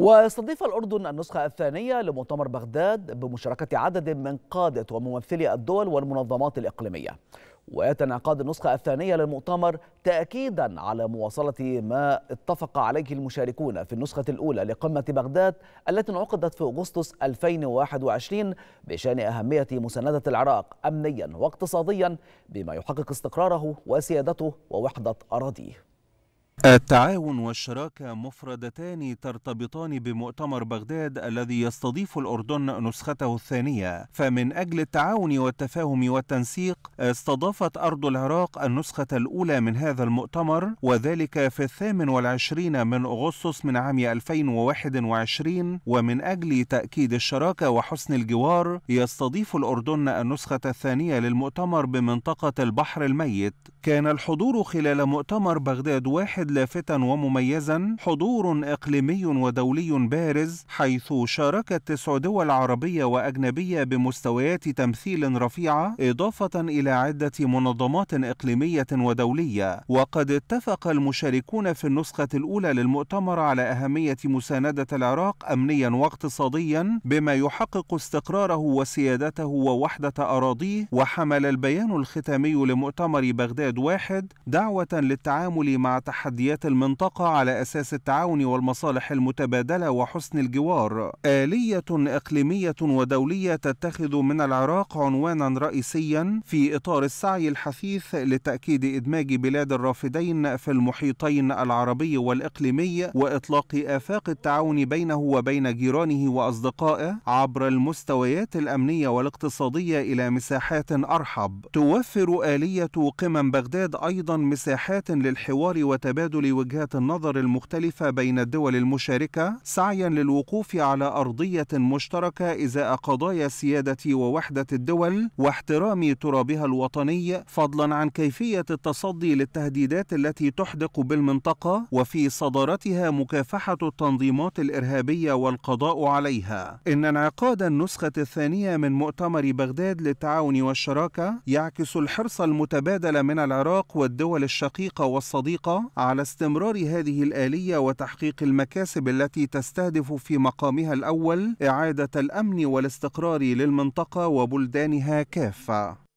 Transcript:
واستضيف الأردن النسخة الثانية لمؤتمر بغداد بمشاركة عدد من قادة وممثلي الدول والمنظمات الإقليمية ويتناقض انعقاد النسخة الثانية للمؤتمر تأكيدا على مواصلة ما اتفق عليه المشاركون في النسخة الأولى لقمة بغداد التي انعقدت في أغسطس 2021 بشأن أهمية مساندة العراق أمنيا واقتصاديا بما يحقق استقراره وسيادته ووحدة أراضيه التعاون والشراكة مفردتان ترتبطان بمؤتمر بغداد الذي يستضيف الأردن نسخته الثانية فمن أجل التعاون والتفاهم والتنسيق استضافت أرض العراق النسخة الأولى من هذا المؤتمر وذلك في الثامن والعشرين من أغسطس من عام 2021 ومن أجل تأكيد الشراكة وحسن الجوار يستضيف الأردن النسخة الثانية للمؤتمر بمنطقة البحر الميت كان الحضور خلال مؤتمر بغداد واحد لافتا ومميزا حضور إقليمي ودولي بارز حيث شاركت تسع دول عربية وأجنبية بمستويات تمثيل رفيعة إضافة إلى عدة منظمات إقليمية ودولية وقد اتفق المشاركون في النسخة الأولى للمؤتمر على أهمية مساندة العراق أمنيا واقتصاديا بما يحقق استقراره وسيادته ووحدة أراضيه وحمل البيان الختامي لمؤتمر بغداد واحد دعوة للتعامل مع تحديات تحديات المنطقة على أساس التعاون والمصالح المتبادلة وحسن الجوار آلية إقليمية ودولية تتخذ من العراق عنوانا رئيسيا في إطار السعي الحثيث لتأكيد إدماج بلاد الرافدين في المحيطين العربي والإقليمي وإطلاق آفاق التعاون بينه وبين جيرانه وأصدقائه عبر المستويات الأمنية والاقتصادية إلى مساحات أرحب توفر آلية قمم بغداد أيضا مساحات للحوار وتبادل تبادل لوجهات النظر المختلفة بين الدول المشاركة سعيا للوقوف على أرضية مشتركة إزاء قضايا السيادة ووحدة الدول واحترام ترابها الوطني فضلا عن كيفية التصدي للتهديدات التي تحدق بالمنطقة وفي صدارتها مكافحة التنظيمات الإرهابية والقضاء عليها إن انعقاد النسخة الثانية من مؤتمر بغداد للتعاون والشراكة يعكس الحرص المتبادل من العراق والدول الشقيقة والصديقة على على استمرار هذه الآلية وتحقيق المكاسب التي تستهدف في مقامها الأول إعادة الأمن والاستقرار للمنطقة وبلدانها كافة